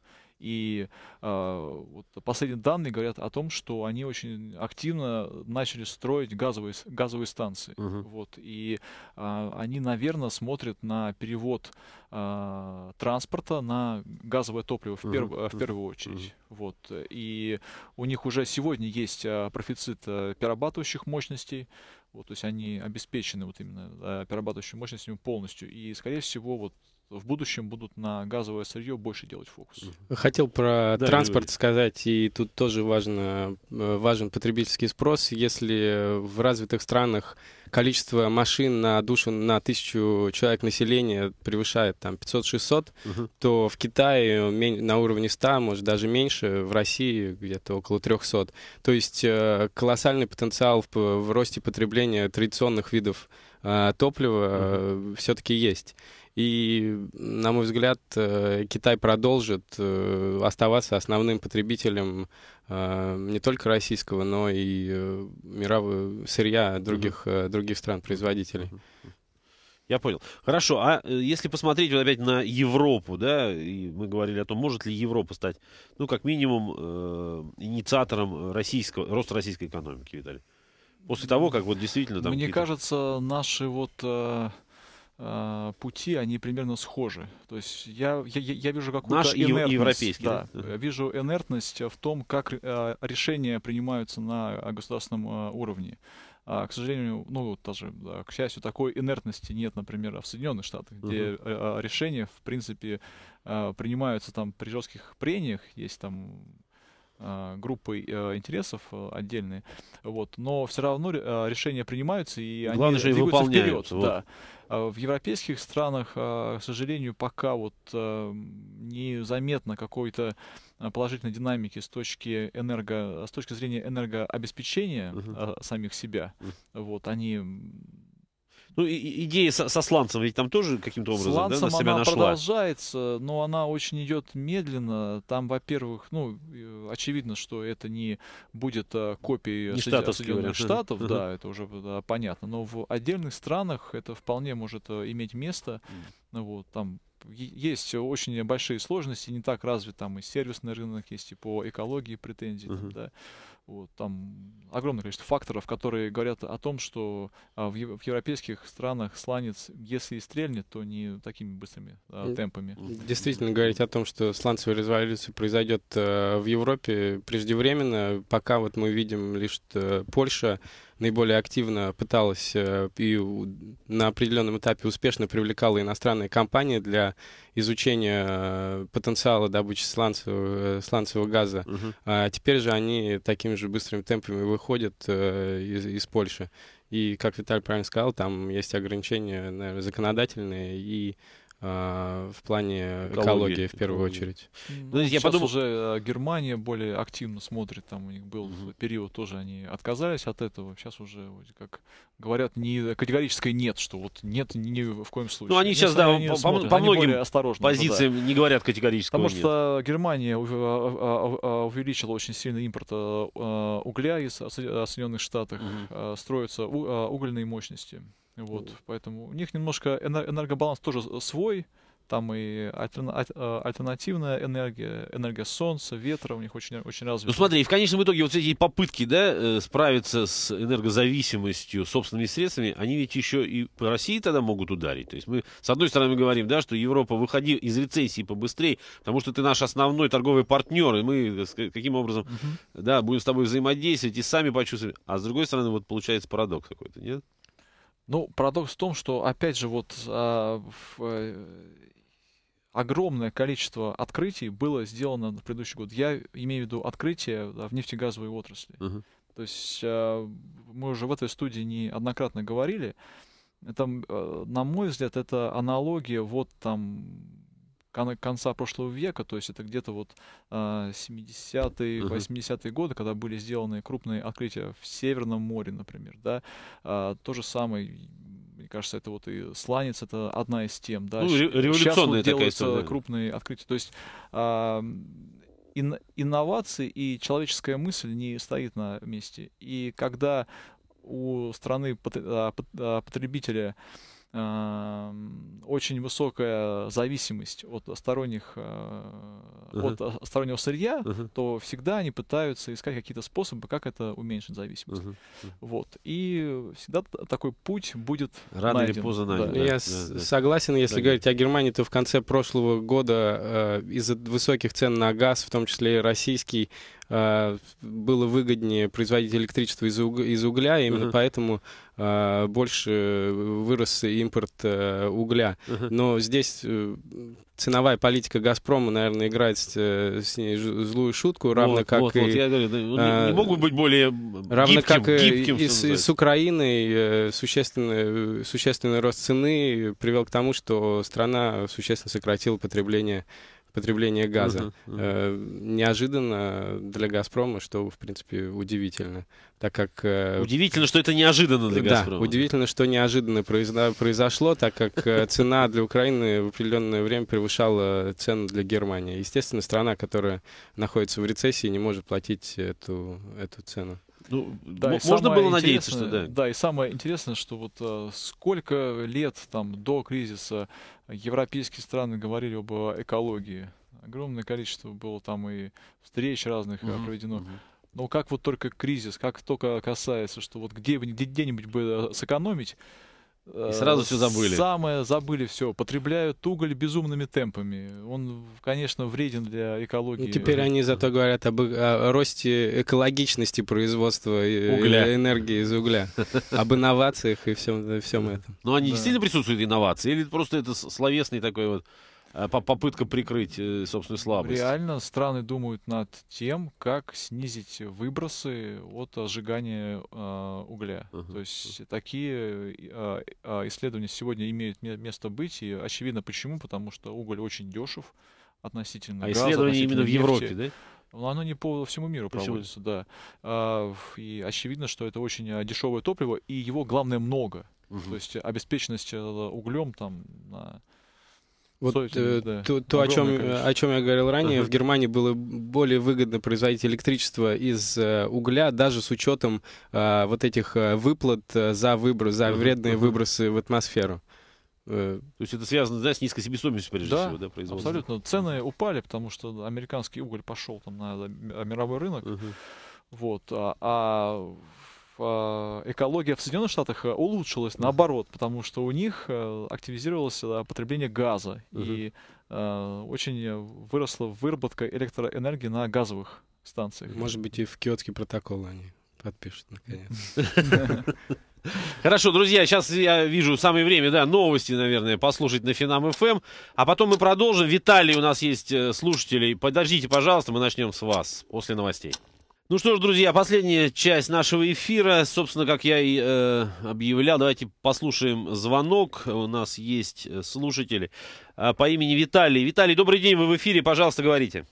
И э, вот последние данные говорят о том, что они очень активно начали строить газовые, газовые станции. Угу. Вот, и э, они, наверное, смотрят на перевод э, транспорта на газовое топливо в, пер, угу. в первую очередь. Угу. Вот, и у них уже сегодня есть профицит перерабатывающих мощностей. Вот, то есть они обеспечены вот именно э, перерабатывающими мощностями полностью. И, скорее всего, вот в будущем будут на газовое сырье больше делать фокус. Хотел про да, транспорт люди. сказать, и тут тоже важно, э, важен потребительский спрос. Если в развитых странах количество машин на душу на тысячу человек населения превышает там 500-600, угу. то в Китае на уровне 100, может даже меньше, в России где-то около 300. То есть э, колоссальный потенциал в, в росте потребления традиционных видов э, топлива угу. все-таки есть. И, на мой взгляд, э, Китай продолжит э, оставаться основным потребителем э, не только российского, но и мирового сырья других, mm других стран-производителей. Я понял. Хорошо, а если посмотреть вот опять на Европу, да, и мы говорили о том, может ли Европа стать, ну, как минимум, э, инициатором российского, роста российской экономики, Виталий? После того, как вот действительно там... Мне кажется, наши вот... Э а, пути, они примерно схожи. То есть я, я, я вижу какую-то Наш инертность. европейский. Да, да. Э, вижу инертность в том, как э, решения принимаются на э, государственном уровне. А, к сожалению, ну, даже, да, к счастью, такой инертности нет, например, в Соединенных Штатах, где uh-huh. решения, в принципе, принимаются там при жестких прениях, есть там Э, группы э, интересов э, отдельные, вот, но все равно решения принимаются и Главное, они Главное, же двигаются выполняют, вперед. Вот. Да. А в европейских странах, к сожалению, пока вот незаметно какой-то положительной динамики с точки энерго, с точки зрения энергообеспечения uh-huh. самих себя. Uh-huh. Вот они ну, и, идея со, со сланцем ведь там тоже каким-то образом сланцем да, на себя она нашла. продолжается, но она очень идет медленно. Там, во-первых, ну, э, очевидно, что это не будет э, копией не Соединенных Штатов, uh-huh. да, это уже да, понятно. Но в отдельных странах это вполне может э, иметь место. Mm. Вот, там есть очень большие сложности, не так развит там и сервисный рынок, есть и по экологии претензии, uh-huh. там, да. Вот, там огромное количество факторов, которые говорят о том, что а, в, в европейских странах сланец, если и стрельнет, то не такими быстрыми а, э, темпами. Действительно, говорить о том, что сланцевая революция произойдет а, в Европе преждевременно, пока вот мы видим лишь э, Польша наиболее активно пыталась э, и на определенном этапе успешно привлекала иностранные компании для изучения э, потенциала добычи сланцевого, э, сланцевого газа. Угу. А теперь же они такими же быстрыми темпами выходят из, из Польши. И, как Виталий правильно сказал, там есть ограничения наверное, законодательные и а, в плане экологии, экологии в первую экологии. очередь. Ну, я Сейчас подумал, уже э, Германия более активно смотрит, там у них был угу. период тоже, они отказались от этого, сейчас уже как говорят не, категорическое нет, что вот нет ни в коем случае. Ну, они нет, сейчас, да, они по, по многим осторожно, ну позициям да. не говорят категорически. Потому нет. что Германия а, а, а, увеличила очень сильно импорт э, э, угля из Соединенных Штатов, угу. Э, строятся угольные мощности. Вот, поэтому у них немножко энергобаланс тоже свой, там и альтерна а, а, альтернативная энергия, энергия солнца, ветра у них очень, очень развита. Ну смотри, и в конечном итоге вот эти попытки да, э, справиться с энергозависимостью собственными средствами, они ведь еще и по России тогда могут ударить. То есть мы, с одной стороны, говорим, да, что Европа, выходи из рецессии побыстрее, потому что ты наш основной торговый партнер, и мы каким образом угу. да, будем с тобой взаимодействовать и сами почувствуем. А с другой стороны, вот получается парадокс какой-то, нет? Ну, парадокс в том, что, опять же, вот а, в, э, огромное количество открытий было сделано в предыдущий год. Я имею в виду открытия да, в нефтегазовой отрасли. Uh-huh. То есть э, мы уже в этой студии неоднократно говорили. Это, э, на мой взгляд, это аналогия вот там кон конца прошлого века, то есть это где-то вот э, 70-е, 80-е годы, когда были сделаны крупные открытия в Северном море, например, да, э, то же самое мне кажется, это вот и сланец, это одна из тем, да. Ну, революционная вот делаются такая история. крупные открытия. То есть а, ин, инновации и человеческая мысль не стоит на месте. И когда у страны а, а, потребителя очень высокая зависимость от сторонних uh-huh. от а, стороннего сырья, uh-huh. то всегда они пытаются искать какие-то способы, как это уменьшить зависимость. Uh-huh. Uh-huh. Вот. И всегда такой путь будет рано найден. или поздно найден. Да. Я да, с- да. согласен, если да. говорить о Германии, то в конце прошлого года э, из-за высоких цен на газ, в том числе и российский, Э, было выгоднее производить электричество из, уг- из угля, и именно uh-huh. поэтому э, больше вырос импорт э, угля. Uh-huh. Но здесь ценовая политика Газпрома, наверное, играет с, с ней злую шутку, равно вот, как вот, и вот, я говорю, да, ну, не могут быть более равно гибким, как гибким, и, и, с, и с Украиной существенный существенный рост цены привел к тому, что страна существенно сократила потребление потребление газа. Uh-huh, uh-huh. Неожиданно для «Газпрома», что, в принципе, удивительно, так как... Э, удивительно, что это неожиданно для «Газпрома». Да, удивительно, что неожиданно произошло, так как э, цена для Украины в определенное время превышала цену для Германии. Естественно, страна, которая находится в рецессии, не может платить эту, эту цену. Ну, да, можно было надеяться, что да. Да, и самое интересное, что вот э, сколько лет там до кризиса европейские страны говорили об э, экологии. Огромное количество было там и встреч разных угу, проведено. Но как вот только кризис, как только касается, что вот где-нибудь где бы э, сэкономить, Э, и сразу все забыли. Самое забыли все. Потребляют уголь безумными темпами. Он, конечно, вреден для экологии. И ну, теперь они зато говорят об, э, о росте экологичности производства э, угля. энергии из угля. Об инновациях и всем, всем этом. Но они да. действительно присутствуют инновации? Или просто это словесный такой вот Э, попытка прикрыть э, собственную слабость. Реально страны думают над тем, как снизить выбросы от сжигания э, угля. Uh-huh. То есть такие э, а, исследования сегодня имеют место быть, и очевидно почему, потому что уголь очень дешев относительно а газа. исследования именно в Европе, да? Ну, оно не по всему миру Почему? проводится, да. А, и очевидно, что это очень а, дешевое топливо, и его главное много. Угу. То есть обеспеченность э, углем там на вот Совсем, э, да. то, то Огромное, э, о, чем, о чем я говорил ранее, uh-huh. в Германии было более выгодно производить электричество из э, угля, даже с учетом э, вот этих э, выплат э, за выброс, за uh-huh. вредные uh-huh. выбросы в атмосферу. То есть это связано да, с низкой себестоимостью, прежде да, всего, да, производства? абсолютно. Цены упали, потому что американский уголь пошел там на мировой рынок. Uh-huh. Вот, а, а Э, экология в Соединенных Штатах э, улучшилась, наоборот, потому что у них э, активизировалось потребление газа, uh-huh. и очень выросла выработка электроэнергии на газовых станциях. Может быть, и в Киотский протокол они подпишут, наконец. Хорошо, друзья, сейчас я вижу самое время, да, новости, наверное, послушать на Финам ФМ, эм. а потом мы продолжим. Виталий, у нас есть слушатели. Подождите, пожалуйста, мы начнем с вас после новостей. Ну что ж, друзья, последняя часть нашего эфира. Собственно, как я и э, объявлял, давайте послушаем звонок. У нас есть э, слушатели э, по имени Виталий. Виталий, добрый день, вы в эфире, пожалуйста, говорите.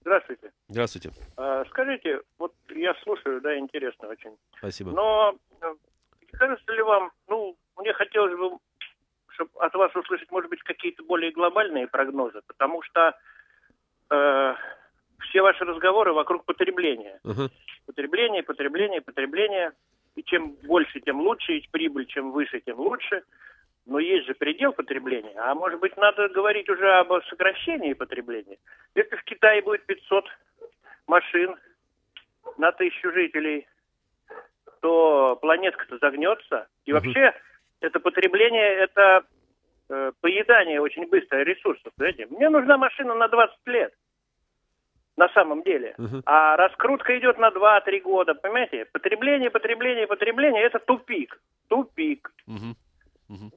Здравствуйте. Здравствуйте. А, скажите, вот я слушаю, да, интересно очень. Спасибо. Но э, кажется ли вам, ну, мне хотелось бы, чтобы от вас услышать, может быть, какие-то более глобальные прогнозы, потому что... Э, все ваши разговоры вокруг потребления. Угу. Потребление, потребление, потребление. И чем больше, тем лучше, и прибыль чем выше, тем лучше. Но есть же предел потребления. А может быть, надо говорить уже об сокращении потребления. Если в Китае будет 500 машин на тысячу жителей, то планетка-то загнется. И угу. вообще, это потребление, это э, поедание очень быстро ресурсов. Понимаете? Мне нужна машина на 20 лет на самом деле. Угу. А раскрутка идет на 2-3 года, понимаете? Потребление, потребление, потребление – это тупик. Тупик. Угу. Угу.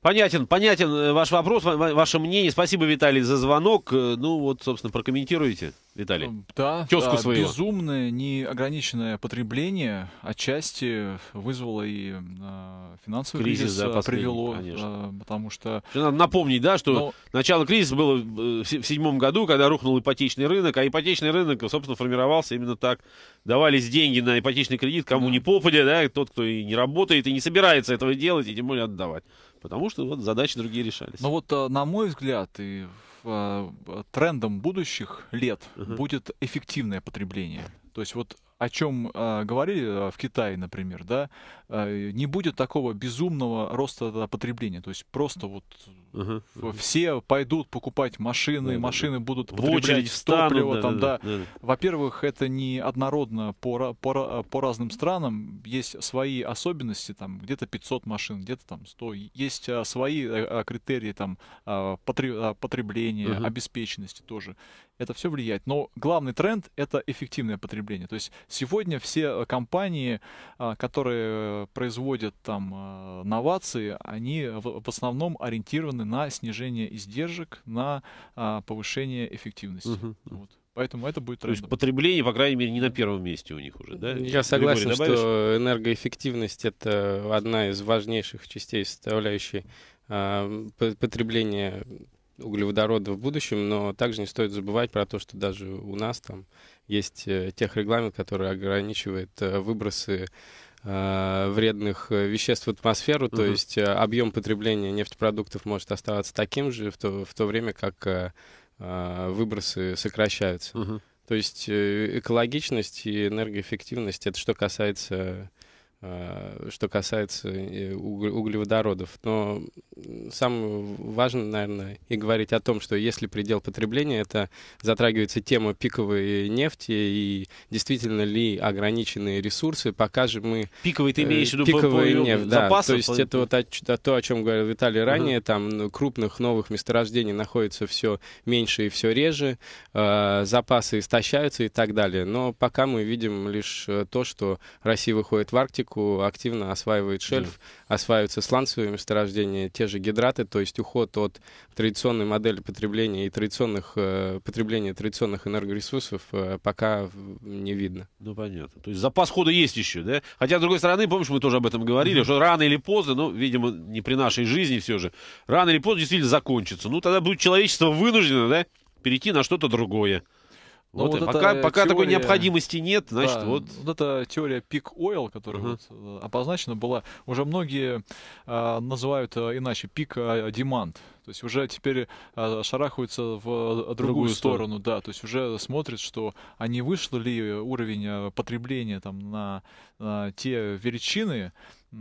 Понятен, понятен э, ваш вопрос, ваше мнение. Спасибо, Виталий, за звонок. Э, ну вот, собственно, прокомментируйте, Виталий. Да, да свою. безумное неограниченное потребление отчасти вызвало и э, финансовый кризис, кризис да, а, привело. Конечно. А, потому что... Надо напомнить, да, что Но... начало кризиса было э, в седьмом году, когда рухнул ипотечный рынок, а ипотечный рынок, собственно, формировался именно так. Давались деньги на ипотечный кредит, кому да. не попадя, да, тот, кто и не работает, и не собирается этого делать, и тем более отдавать. Потому что вот задачи другие решались. Но вот, э, на мой взгляд, и э, трендом будущих лет uh-huh. будет эффективное потребление. То есть вот о чем э, говорили э, в Китае, например, да, э, не будет такого безумного роста потребления. То есть просто вот Угу, угу. Все пойдут покупать машины, да, машины будут потреблять встанут, топливо. Да, там, да, да. Да. Во-первых, это не однородно по, по, по разным странам. Есть свои особенности, там где-то 500 машин, где-то там 100. Есть а, свои э, а, критерии там а, а потребления, угу. обеспеченности тоже. Это все влияет. Но главный тренд — это эффективное потребление. То есть сегодня все э, компании, а, которые производят там э, новации, они в основном ориентированы направлены на снижение издержек, на а, повышение эффективности. Угу. Вот. Поэтому это будет То есть потребление, по крайней мере, не на первом месте у них уже, да? Я согласен, Григорий, что энергоэффективность это одна из важнейших частей, составляющей э, потребления углеводорода в будущем, но также не стоит забывать про то, что даже у нас там есть э, техрегламент, который ограничивает э, выбросы Э, вредных э, веществ в атмосферу, uh-huh. то есть э, объем потребления нефтепродуктов может оставаться таким же, в то, в то время как выбросы сокращаются. Uh-huh. То есть экологичность и энергоэффективность, это что касается Э, что касается э, углеводородов. Но самое важное, наверное, и говорить о том, что если предел потребления, это затрагивается тема пиковой нефти и действительно ли ограниченные ресурсы, пока же мы... Пиковый ты имеешь э, в виду пиковый нефть, да. Запасов, то есть это вот о, о, то, о чем говорил Виталий ранее, там крупных новых месторождений находится все меньше и все реже, запасы истощаются и так далее. Но пока мы видим лишь то, что Россия выходит в Арктику, Америку, активно осваивает шельф, да. осваиваются сланцевые месторождения, те же гидраты, то есть уход от традиционной модели потребления и традиционных, э, потребления традиционных энергоресурсов э, пока не видно. Ну, понятно. То есть запас хода есть еще, да? Хотя, с другой стороны, помнишь, мы тоже об этом говорили, mm что рано или поздно, ну, видимо, не при нашей жизни все же, рано или поздно действительно закончится. Ну, тогда будет человечество вынуждено, да, перейти на что-то другое. Ну, вот, вот пока, пока такой необходимости нет, значит, да, вот... Вот эта теория пик ойл, которая uh-huh. вот э, обозначена была, уже многие а, называют а, иначе пик демант. То есть уже теперь а, шарахаются в другую, другую сторону, сторону, да. То есть уже смотрят, что а вышли ли уровень потребления там на, на те величины,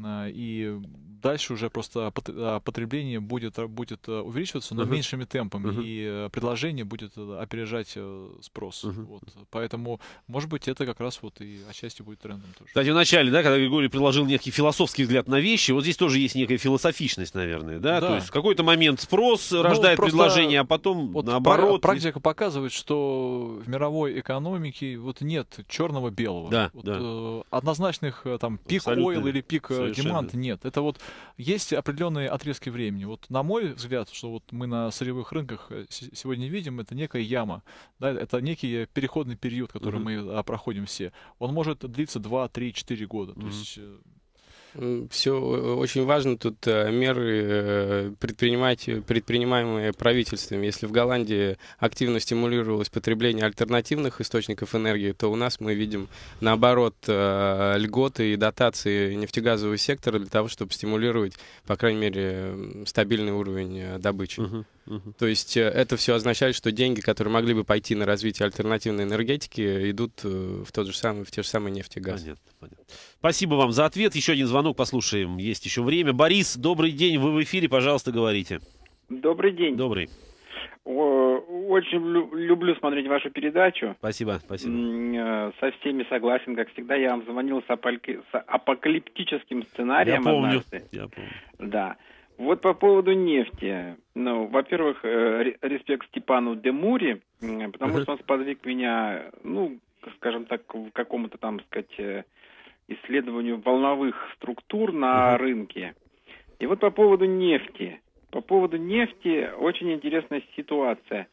а, и дальше уже просто а, потребление будет, а, будет увеличиваться, но uh-huh. меньшими темпами, uh-huh. и предложение будет э, опережать э, спрос. Uh-huh. Вот. Поэтому, может быть, это как раз вот и отчасти будет трендом тоже. Кстати, вначале, да, когда Григорий предложил некий философский взгляд на вещи, вот здесь тоже есть некая философичность, наверное, да? да. То есть в какой-то момент спрос ну, рождает просто... предложение, а потом вот наоборот. Практика показывает, что в мировой экономике вот нет черного-белого. Да, вот, да. Э, однозначных там пик Абсолютно. ойл или пик Совершенно. Гемант нет. Это вот есть определенные отрезки времени. Вот на мой взгляд, что вот мы на сырьевых рынках э, сегодня видим, это некая яма, да, это некий переходный период, который угу. мы а, проходим все. Он может длиться 2, 3, 4 года. То есть э, все э, очень важно тут э, меры э, предпринимать, предпринимаемые правительством. Если в Голландии активно стимулировалось потребление альтернативных источников энергии, то у нас мы видим, наоборот, льготы и дотации нефтегазового сектора для того, чтобы стимулировать, по крайней мере, стабильный уровень добычи. Угу. Угу. То есть э, это все означает, что деньги, которые могли бы пойти на развитие альтернативной энергетики, э, идут э, в, тот же самый, в те же самые нефть и газ. Понятно, понятно. Спасибо вам за ответ. Еще один звонок послушаем. Есть еще время. Борис, добрый день. Вы в эфире, пожалуйста, говорите. Добрый день. Добрый. Очень люблю смотреть вашу передачу. Спасибо, спасибо. Со всеми согласен, как всегда. Я вам звонил с, апокалиптическим сценарием. Я помню, однажды. я помню. Да. Вот по поводу нефти. Ну, во-первых, э, респект Степану Демури, потому что он сподвиг меня, ну, скажем так, к какому-то там, сказать, э, исследованию волновых структур на рынке. И вот по поводу нефти. По поводу нефти очень интересная ситуация.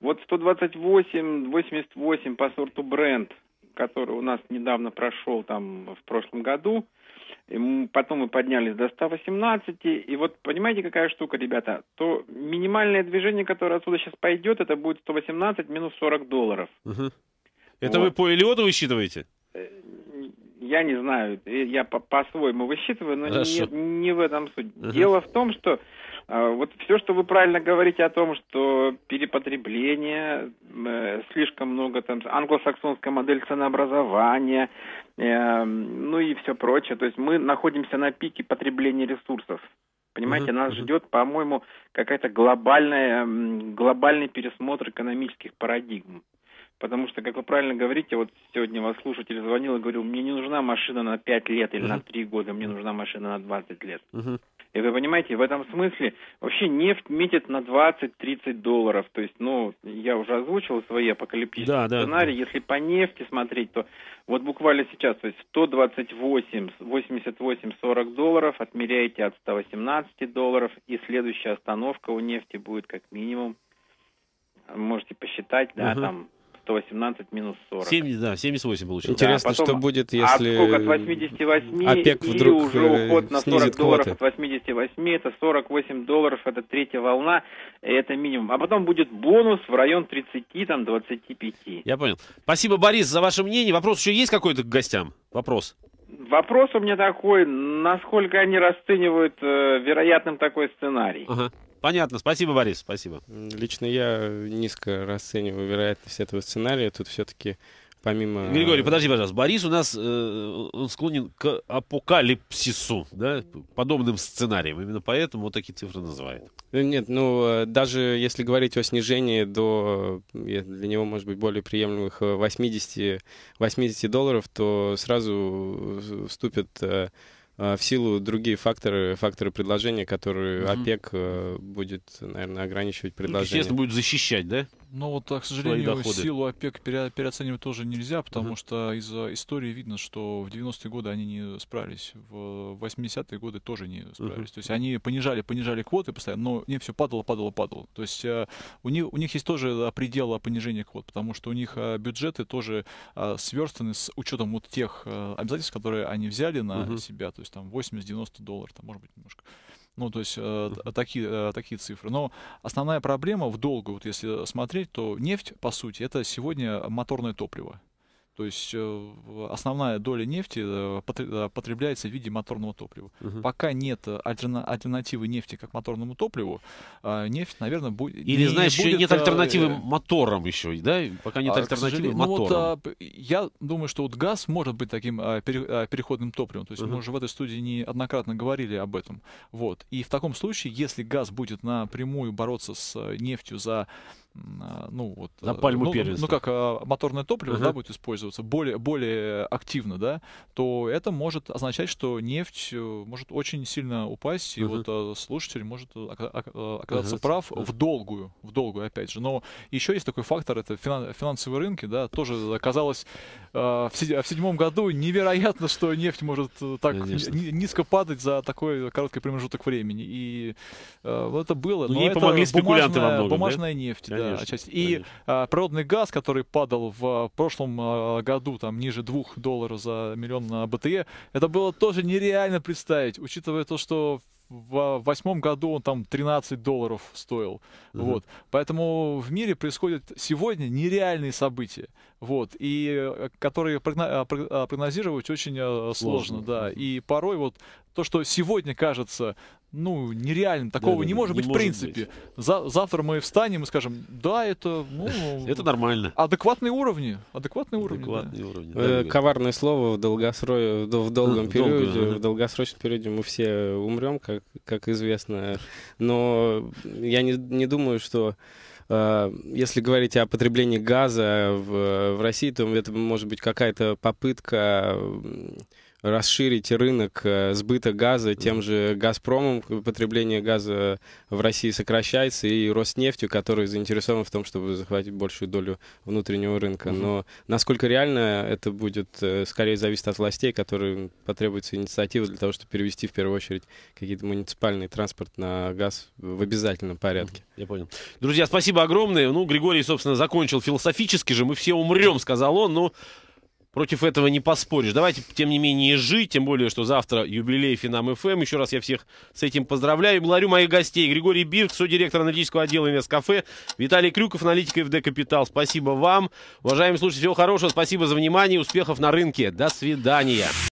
Вот 128, 88 по сорту бренд, который у нас недавно прошел там в прошлом году, и потом мы поднялись до 118. И вот понимаете, какая штука, ребята? То минимальное движение, которое отсюда сейчас пойдет, это будет 118 минус 40 долларов. Угу. Это вот. вы по Элиоду высчитываете? Э, я не знаю, э, я по- своему высчитываю, но не, не в этом суть. Угу. Дело в том, что а, вот все, что вы правильно говорите о том, что перепотребление, э, слишком много там англосаксонская модель ценообразования, э, ну и все прочее. То есть мы находимся на пике потребления ресурсов. Понимаете, нас ждет, по-моему, какая-то глобальная, глобальный пересмотр экономических парадигм. Потому что, как вы правильно говорите, вот сегодня вас слушатель звонил и говорил, мне не нужна машина на 5 лет или uh-huh. на 3 года, мне нужна машина на 20 лет. Uh-huh. И вы понимаете, в этом смысле вообще нефть метит на 20-30 долларов. То есть, ну, я уже озвучил свои апокалиптические да, сценарии. Да. Если по нефти смотреть, то вот буквально сейчас, то есть 128, 88, 40 долларов, отмеряете от 118 долларов, и следующая остановка у нефти будет как минимум, можете посчитать, да, угу. там 118 минус 40. 70, да, 78 получилось. Интересно, да, потом, что будет, а если а от 88 ОПЕК и вдруг уже э, уход на 40 долларов квоты. от 88, это 48 долларов, это третья волна, это минимум. А потом будет бонус в район 30, там, 25. Я понял. Спасибо, Борис, за ваше мнение. Вопрос еще есть какой-то к гостям? Вопрос. Вопрос у меня такой, насколько они расценивают э, вероятным такой сценарий. Ага. Понятно. Спасибо, Борис. Спасибо. Лично я низко расцениваю вероятность этого сценария. Тут все-таки помимо... Григорий, подожди, пожалуйста. Борис у нас э, он склонен к апокалипсису, да, подобным сценариям. Именно поэтому вот такие цифры называет. Э, нет, ну, э, даже если говорить о снижении до, э, для него, может быть, более приемлемых 80, 80 долларов, то сразу вступят Э, в силу другие факторы, факторы предложения, которые угу. ОПЕК э, будет, наверное, ограничивать ну, предложение. Ну, естественно, будет защищать, да? Но вот, к сожалению, силу ОПЕК переоценивать тоже нельзя, потому угу. что из истории видно, что в 90-е годы они не справились, в 80-е годы тоже не справились. Угу. То есть они понижали, понижали квоты постоянно, но не все падало, падало, падало. То есть э, у них, у них есть тоже предел понижения квот, потому что у них э, бюджеты тоже э, сверстаны с учетом вот тех обязательств, которые они взяли на угу. себя, то есть там 80-90 долларов, там, может быть, немножко. Ну, то есть э, такие, э, такие цифры. Но основная проблема в долгу, вот если смотреть, то нефть, по сути, это сегодня моторное топливо. То есть э, основная доля нефти э, э, потребляется в виде моторного топлива. Угу. Пока нет альтерна альтернативы нефти как моторному топливу, нефть, наверное, будет... Или, не, знаешь, будет, еще нет альтернативы моторам еще, да? Пока нет а, альтернативы моторам. Ну, вот, а, я думаю, что вот газ может быть таким а, переходным топливом. То есть угу. мы уже в этой студии неоднократно говорили об этом. Вот. И в таком случае, если газ будет напрямую бороться с нефтью за Э, ну вот, на э, пальму ну, ну, ну как э, моторное топливо uh-huh. да, будет использоваться более, более активно, да, то это может означать, что нефть может очень сильно упасть, uh-huh. и вот слушатель может оказаться uh-huh. прав uh-huh. в долгую, в долгую опять же. Но еще есть такой фактор, это финансовые рынки, да, тоже оказалось в седьмом году невероятно, что нефть может так Конечно. низко падать за такой короткий промежуток времени. И вот это было. Ну, но ей это помогли спекулянты бумажная, во многом, бумажная да? нефть конечно, да, э, И конечно. А, природный газ, который падал в а, прошлом а, году там ниже 2 долларов за миллион на БТЕ, это было тоже нереально представить, учитывая то, что в восьмом году он там 13 долларов стоил. Uh-huh. Вот. Поэтому в мире происходят сегодня нереальные события, вот, и э, которые прогнозировать очень э, сложно, сложно да. И порой вот то, что сегодня кажется ну, нереально. Такого да, не может не быть в принципе. Быть. За завтра мы встанем и скажем, да, это... Ну, это нормально. Адекватные уровни. Адекватные уровни. Адекватные да. уровни. Э, да, коварное слово в, долгосро... в долгом а, периоде. Долго, в долгосрочном периоде мы все умрем, как, как известно. Но я не, не думаю, что э, если говорить о потреблении газа в, в России, то это может быть какая-то попытка расширить рынок э, сбыта газа тем же «Газпромом». Потребление газа в России сокращается, и «Роснефтью», который заинтересован в том, чтобы захватить большую долю внутреннего рынка. Но насколько реально это будет, э, скорее зависит от властей, которые потребуется инициатива для того, чтобы перевести в первую очередь какие-то муниципальные транспорт на газ в обязательном порядке. Я понял. Друзья, спасибо огромное. Ну, Григорий, собственно, закончил философически же. Мы все умрем, сказал он. Но ну, против этого не поспоришь. Давайте, тем не менее, жить, тем более, что завтра юбилей Финам ФМ. Эм. Еще раз я всех с этим поздравляю. И благодарю моих гостей. Григорий Бирк, содиректор аналитического отдела Инвесткафе, Виталий Крюков, аналитик ФД Капитал. Спасибо вам. Уважаемые слушатели, всего хорошего. Спасибо за внимание. Успехов на рынке. До свидания.